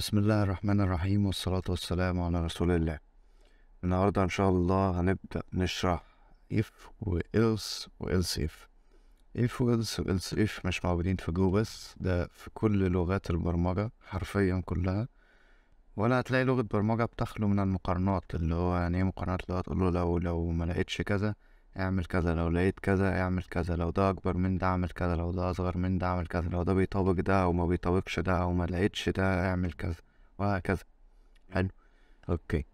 بسم الله الرحمن الرحيم والصلاة والسلام على رسول الله النهاردة إن شاء الله هنبدأ نشرح if و else و else if if و else و else if مش موجودين في جو بس ده في كل لغات البرمجة حرفيا كلها ولا هتلاقي لغة برمجة بتخلو من المقارنات اللي هو يعني ايه مقارنات اللي هو تقول له لو لو ملقتش كذا اعمل كذا لو لقيت كذا اعمل كذا لو ده اكبر من ده اعمل كذا لو ده اصغر من ده اعمل كذا لو ده بيطابق ده او ما بيطابقش ده او ما لقيتش ده اعمل كذا وهكذا حلو اوكي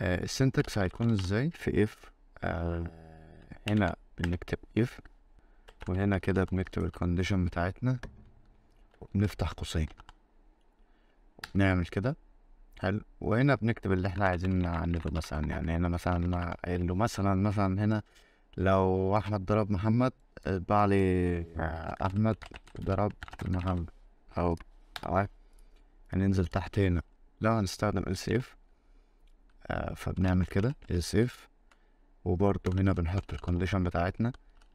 السنتكس آه، هيكون ازاي في اف آه هنا بنكتب اف وهنا كده بنكتب الكونديشن بتاعتنا وبنفتح قوسين نعمل كده حلو وهنا بنكتب اللي احنا عايزين نعمله مثلا يعني هنا مثلا قايل مثلا مثلا هنا لو احمد ضرب محمد اتبع لي آه، احمد ضرب محمد او طيب. هننزل تحت هنا لو هنستخدم السيف آه فبنعمل كده السيف وبرضه هنا بنحط الكونديشن بتاعتنا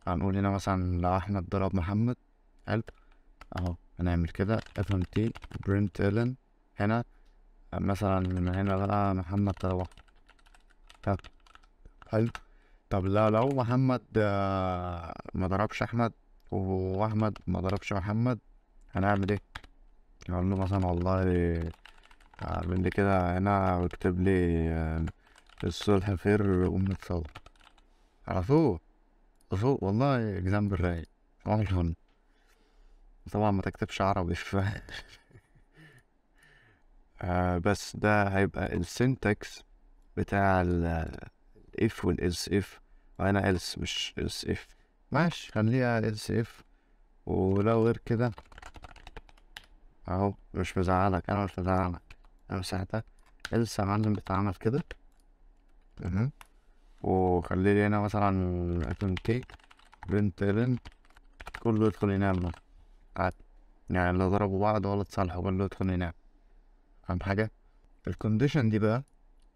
هنقول هنا مثلا لو احمد ضرب محمد حلو اهو هنعمل كده fmt print len هنا مثلا من هنا بقى محمد طلبه طب حلو طب لا لو محمد آه، ما ضربش احمد واحمد ما ضربش محمد هنعمل ايه اقول له مثلا والله آه، من كده هنا اكتب لي آه، الصلح فير أم تصور على طول طول والله اكزامبل رايق طبعا ما تكتبش عربي آه، بس ده هيبقى السنتكس بتاع الاف والاس اف وانا الس مش اس اف ماشي خليها الس اف ولو غير كده اهو مش مزعلك انا مش مزعلك انا مساعدك الس يا معلم بتعمل كده تمام وخلي لي هنا مثلا اكون كيك بنت لن كله يدخل ينام عادي يعني لو ضربوا بعض ولا اتصالحوا كله يدخل ينام فاهم حاجه الكونديشن دي بقى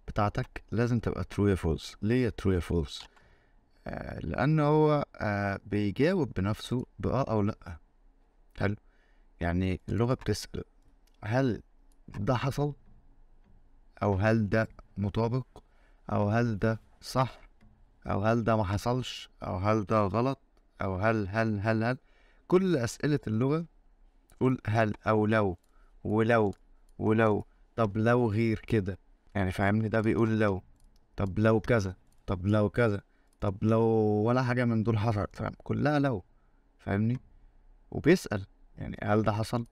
بتاعتك لازم تبقى ترو يا فولس ليه ترو يا فولس لان هو آه بيجاوب بنفسه باه او لا حلو يعني اللغه بتسال هل ده حصل او هل ده مطابق او هل ده صح او هل ده ما حصلش او هل ده غلط او هل هل هل هل كل اسئله اللغه قول هل او لو ولو ولو طب لو غير كده يعني فاهمني ده بيقول لو طب لو كذا طب لو كذا طب لو ولا حاجة من دول حصلت فاهم كلها لو فاهمني وبيسأل يعني هل ده حصل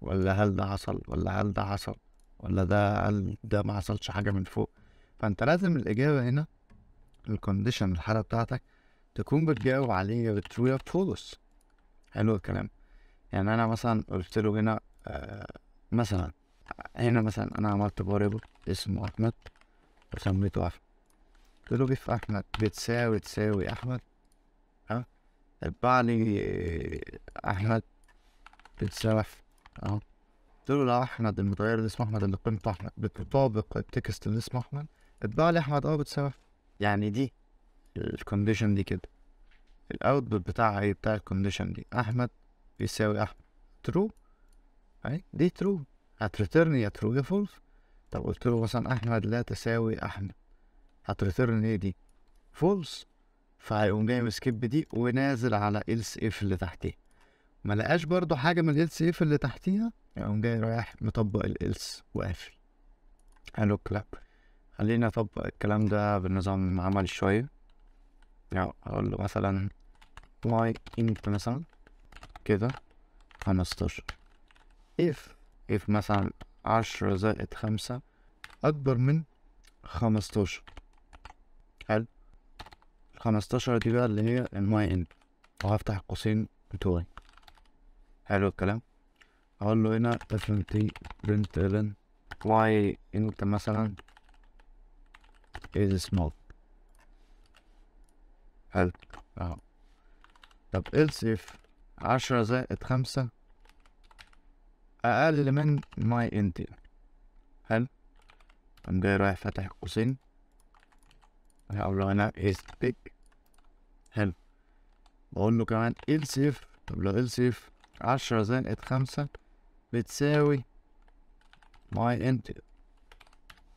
ولا هل ده حصل ولا هل ده حصل ولا ده هل ده ما حصلش حاجة من فوق فانت لازم الإجابة هنا الكونديشن الحالة بتاعتك تكون بتجاوب عليه بترو يا فولس حلو الكلام يعني أنا مثلا قلت له هنا آه مثلا هنا مثلا انا عملت فاريبل اسمه احمد وسميته احمد قلت له جيف احمد بتساوي تساوي احمد ها اتبع لي آه، احمد بتساوي اه قلت له لا احمد المتغير اللي اسمه احمد اللي قيمته احمد بتطابق التكست اللي اسمه احمد اتبع لي احمد اه بتساوي يعني دي الكونديشن دي كده الاوتبوت بتاعها ايه بتاع الكونديشن دي احمد بيساوي احمد ترو دي ترو هتريتيرن يا ترو يا فولس طب قلت له مثلا احمد لا تساوي احمد هترترن ايه دي فولس فهيقوم جاي مسكيب دي ونازل على الس اف اللي تحتيه ما لقاش برضو حاجه من الالس اف اللي تحتيها يقوم جاي رايح مطبق الالس وقافل حلو كلاب خلينا اطبق الكلام ده بالنظام عملي شويه يعني اقول له مثلا my int مثلا كده 15 if إف مثلا عشرة زائد خمسة أكبر من خمستاشر هل خمستاشر دي بقى اللي هي الماي إن وهفتح القوسين بتوعي حلو الكلام أقول له هنا إف إن تي برنت إلن y انت مثلا is small حلو اهو طب إلس إف عشرة زائد خمسة اقل من ماي انتل حلو انا جاي رايح فاتح قوسين اقول له انا از بيك حلو بقول له كمان السيف طب لو السيف عشرة زائد خمسة بتساوي ماي انتل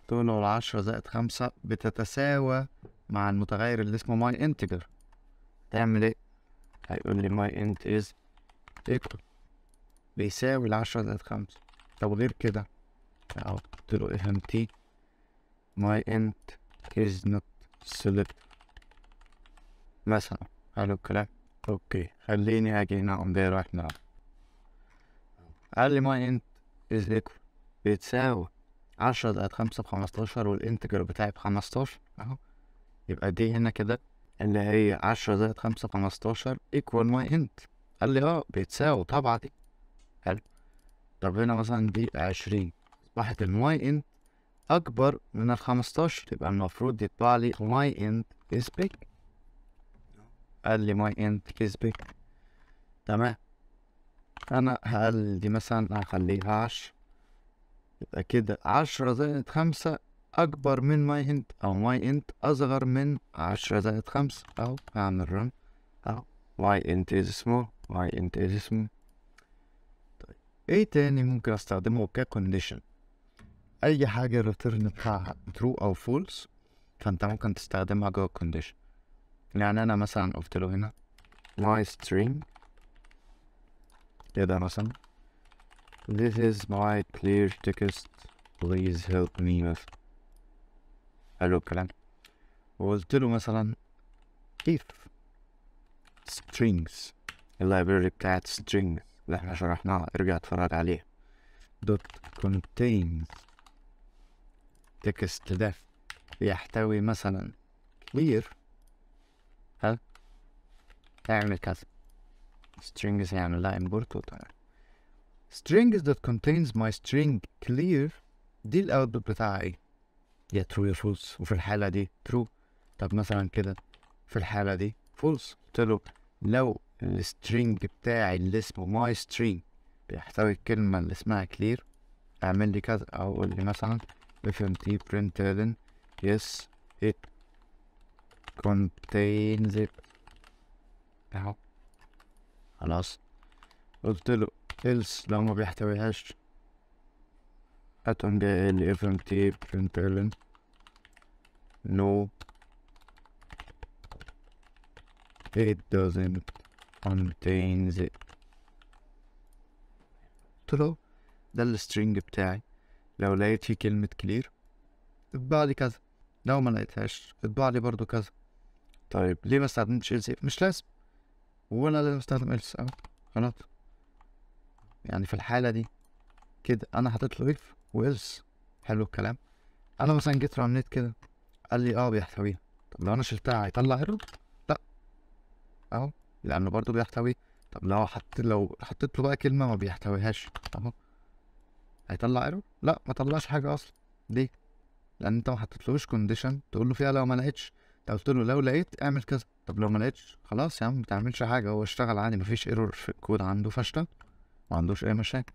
تقول له العشرة زائد خمسة بتتساوى مع المتغير اللي اسمه ماي انتجر تعمل ايه هيقول لي ماي انت از ايكوال بيساوي العشرة زائد خمسة طب غير كده أو قلت له إف تي ماي انت از نوت selected مثلا حلو الكلام اوكي خليني اجي هنا اقوم جاي رايح نلعب قال لي ماي انت از ايكوال بيتساوي عشرة زائد خمسة بخمستاشر والانتجر بتاعي بخمستاشر اهو يبقى دي هنا كده اللي هي عشرة زائد خمسة بخمستاشر ايكوال ماي انت قال لي اه بيتساوي طبعا دي حلو طب هنا مثلا دي عشرين أصبحت الماي إنت أكبر من الخمستاشر يبقى المفروض يطلع لي ماي إنت إز بيج قال لي ماي إنت إز بيج تمام أنا هقل دي مثلا هخليها عشر يبقى كده عشرة زائد خمسة أكبر من ماي إنت أو ماي إنت أصغر من عشرة زائد خمسة أو هعمل رن أو ماي إنت إز سمول ماي إنت إز سمول ايه تاني ممكن استخدمه ككونديشن اي حاجة الريتيرن بتاعها true او false فانت ممكن تستخدمها جوه الكونديشن يعني انا مثلا قلت له هنا my string كده إيه مثلا this is my clear text please help me with حلو الكلام وقلت له مثلا if strings library بتاعت strings اللي احنا شرحناه ارجع اتفرج عليه دوت contains تكست ده يحتوي مثلا كبير ها اعمل كذا strings يعني لا import وتعمل strings that contains my string clear دي الاوتبوت بتاعها ايه يا true يا false وفي الحالة دي true طب مثلا كده في الحالة دي false قلت له لو السترينج بتاعي اللي اسمه ماي سترينج بيحتوي الكلمة اللي اسمها كلير اعمل لي كذا اقول لي مثلا اف ام تي لين يس it contains it اهو خلاص قلت له إلس لو ما بيحتويهاش هتقوم جاي قال لي اف ام تي لين نو it دوزنت contains it قلت له ده السترينج بتاعي لو لقيت فيه كلمة كلير اتبع لي كذا لو ما لقيتهاش اتبع لي برضو كذا طيب ليه ما استخدمتش else مش لازم ولا لازم استخدم else اهو خلاص يعني في الحالة دي كده انا حاطط له if و else حلو الكلام انا مثلا جيت رنيت كده قال لي اه بيحتويها طب لو انا شلتها هيطلع ايرور لا اهو لانه برضه بيحتوي طب لو حط لو حطيت له بقى كلمه ما بيحتويهاش اهو هيطلع ايرور لا ما طلعش حاجه اصلا ليه لان انت ما حطيتلوش كونديشن تقول له فيها لو ما لقيتش انت قلت له لو لقيت اعمل كذا طب لو ما لقيتش خلاص يا عم ما تعملش حاجه هو اشتغل عادي ما فيش ايرور في الكود عنده فاشتغل ما عندوش اي مشاكل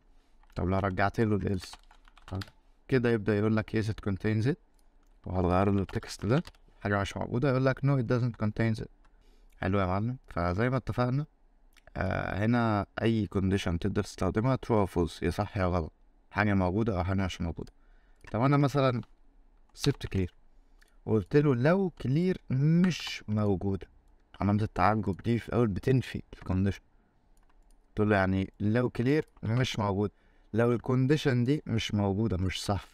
طب لو رجعت له الالس كده يبدا يقول لك يس ات كونتينز ات وهتغير له التكست ده حاجه مش موجوده يقول لك نو ات دازنت كونتينز ات حلو يا معلم فزي ما اتفقنا آه هنا اي كونديشن تقدر تستخدمها ترو او فولس يا صح يا غلط حاجه موجوده او حاجه مش موجوده طب انا مثلا سبت كلير وقلت له لو كلير مش موجوده علامه التعجب دي في الاول بتنفي الكونديشن قلت له يعني لو كلير مش موجود لو الكونديشن دي مش موجوده مش صح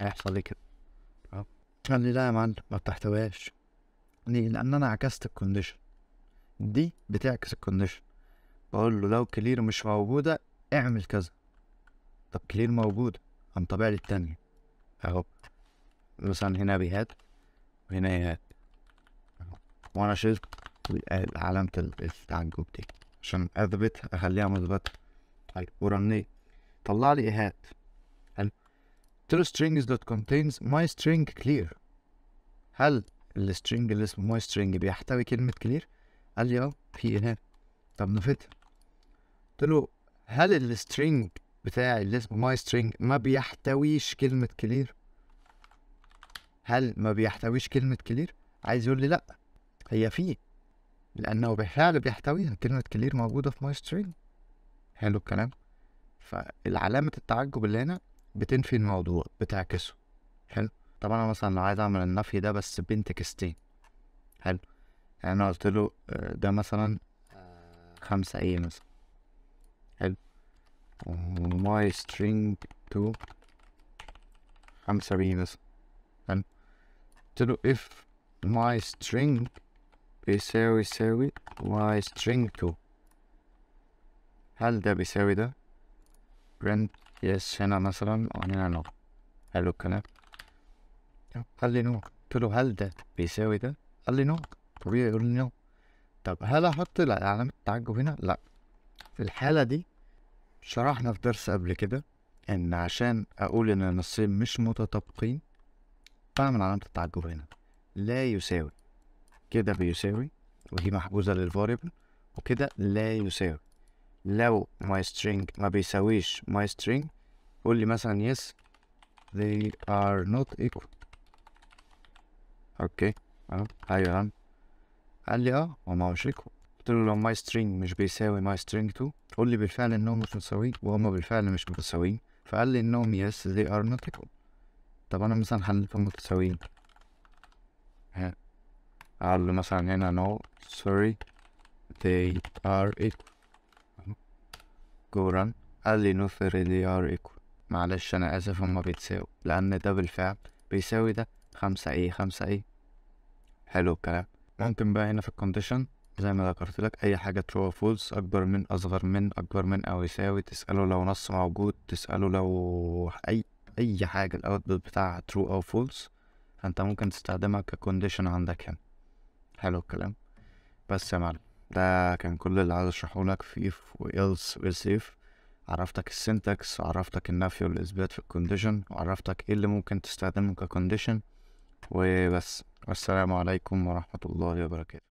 هيحصل ايه كده قال لي لا يا معلم ما بتحتويهاش ليه لان انا عكست الكونديشن دي بتعكس الكونديشن بقول له لو كلير مش موجودة اعمل كذا طب كلير موجودة عن لي التانية اهو مثلا هنا بيهات وهنا هات وانا شلت علامة التعجب دي عشان اثبتها اخليها مثبتة طيب ورنيت طلع لي ايهات حلو true strings that contains my string هل السترينج اللي اسمه my string بيحتوي كلمة كلير؟ قال لي اه في هنا إيه؟ طب نفتها قلت له هل السترينج بتاعي اللي اسمه ماي سترينج ما بيحتويش كلمة كلير؟ هل ما بيحتويش كلمة كلير؟ عايز يقول لي لأ هي فيه لأنه بالفعل بيحتويها كلمة كلير موجودة في ماي سترينج حلو الكلام فالعلامة التعجب اللي هنا بتنفي الموضوع بتعكسه حلو طبعا أنا مثلا لو عايز أعمل النفي ده بس بين تكستين حلو يعني أنا قلت له آه، ده مثلا خمسة ايه مثلا حلو ماي سترينج تو خمسة بي مثلا حلو قلت له if my string بيساوي يساوي my string تو هل ده بيساوي ده print yes هنا مثلا وهنا نو حلو الكلام قال لي نو قلت له هل ده بيساوي ده قال لي نو طبيعي يقول لي نو طب هل احط علامة التعجب هنا لا في الحالة دي شرحنا في درس قبل كده ان عشان اقول ان النصين مش متطابقين بعمل علامة التعجب هنا لا يساوي كده بيساوي وهي محجوزة للفاريبل وكده لا يساوي لو my string ما بيساويش my string قول لي مثلا yes they are not equal اوكي اه ايوه قال لي اه وما هو قلت له لو ماي سترينج مش بيساوي ماي سترينج 2 قول لي بالفعل انهم مش متساويين وهم بالفعل مش متساويين فقال لي انهم يس ذي ار نوت ايكوال طب انا مثلا حلتهم متساويين ها قال لي مثلا هنا نو سوري they are equal go run قال لي no sorry they are equal معلش انا اسف هما بيتساووا لان ده بالفعل بيساوي ده خمسة ايه خمسة ايه حلو الكلام ممكن بقى هنا في الكونديشن زي ما ذكرت لك اي حاجه true or false اكبر من اصغر من اكبر من او يساوي تساله لو نص موجود تساله لو اي اي حاجه الاوتبوت بتاعها true او false فانت ممكن تستخدمها كcondition عندك هنا حلو الكلام بس يا معلم ده كان كل اللي عايز اشرحه لك في if و else و if عرفتك السنتكس وعرفتك النفي والاثبات في الكونديشن وعرفتك ايه اللي ممكن تستخدمه ككونديشن وبس والسلام عليكم ورحمة الله وبركاته